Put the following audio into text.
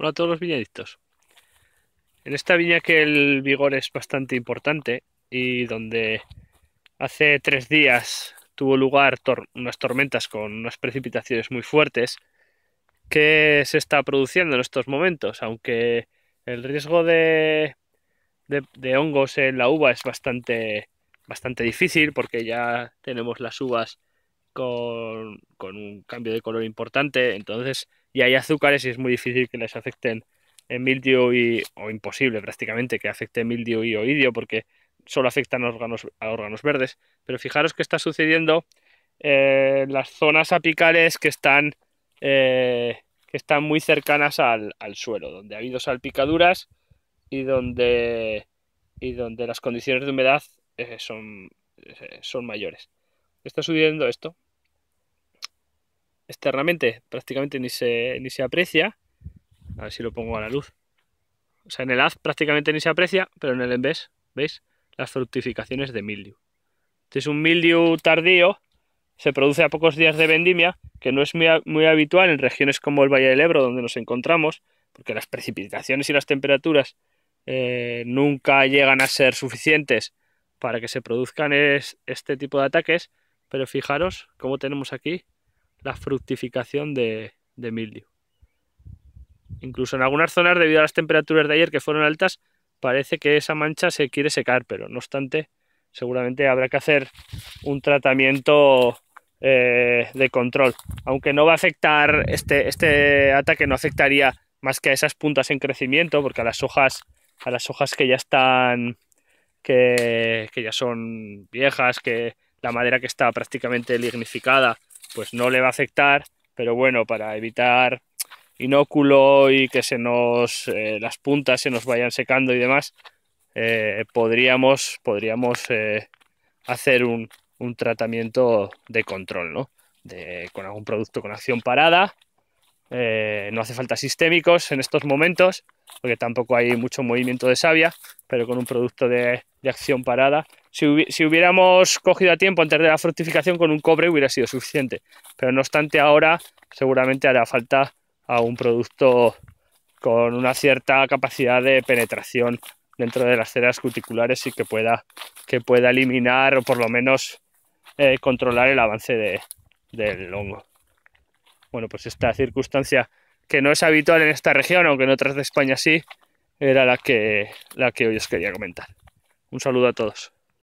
Hola a todos los viñedictos En esta viña que el vigor es bastante importante y donde hace tres días tuvo lugar unas tormentas con unas precipitaciones muy fuertes, que se está produciendo en estos momentos, aunque el riesgo de, de, hongos en la uva es bastante, bastante difícil porque ya tenemos las uvas con, con un cambio de color importante, entonces y hay azúcares y es muy difícil que les afecten en mildio y, o imposible prácticamente que afecte mildio y oidio porque solo afectan a órganos, verdes. Pero fijaros que está sucediendo en eh, las zonas apicales que están, eh, que están muy cercanas al, suelo, donde ha habido salpicaduras y donde, y donde las condiciones de humedad eh, son, son mayores. Está sucediendo esto, externamente prácticamente ni se, ni se aprecia. A ver si lo pongo a la luz. O sea, en el haz prácticamente ni se aprecia, pero en el envés, ¿veis? Las fructificaciones de mildew. Este es un mildew tardío, se produce a pocos días de vendimia, que no es muy, habitual en regiones como el Valle del Ebro, donde nos encontramos, porque las precipitaciones y las temperaturas eh, nunca llegan a ser suficientes para que se produzcan este tipo de ataques. Pero fijaros cómo tenemos aquí la fructificación de, de Incluso en algunas zonas, debido a las temperaturas de ayer que fueron altas, parece que esa mancha se quiere secar, pero no obstante, seguramente habrá que hacer un tratamiento eh, de control. Aunque no va a afectar, este, este ataque no afectaría más que a esas puntas en crecimiento, porque a las hojas, a las hojas que ya están, que, que ya son viejas, que la madera que está prácticamente lignificada, pues no le va a afectar, pero bueno, para evitar inóculo y que se nos eh, las puntas se nos vayan secando y demás, eh, podríamos, podríamos eh, hacer un, tratamiento de control, ¿no? con algún producto con acción parada. no hace falta sistémicos en estos momentos, porque tampoco hay mucho movimiento de savia, pero con un producto de, de acción parada si, hubiéramos cogido a tiempo antes de la fructificación con un cobre hubiera sido suficiente, pero no obstante ahora seguramente hará falta a un producto con una cierta capacidad de penetración dentro de las ceras cuticulares y que pueda, que pueda eliminar o por lo menos eh, controlar el avance del hongo. Bueno, pues esta circunstancia que no es habitual en esta región, aunque en otras de España sí, era la que, la que hoy os quería comentar. Un saludo a todos.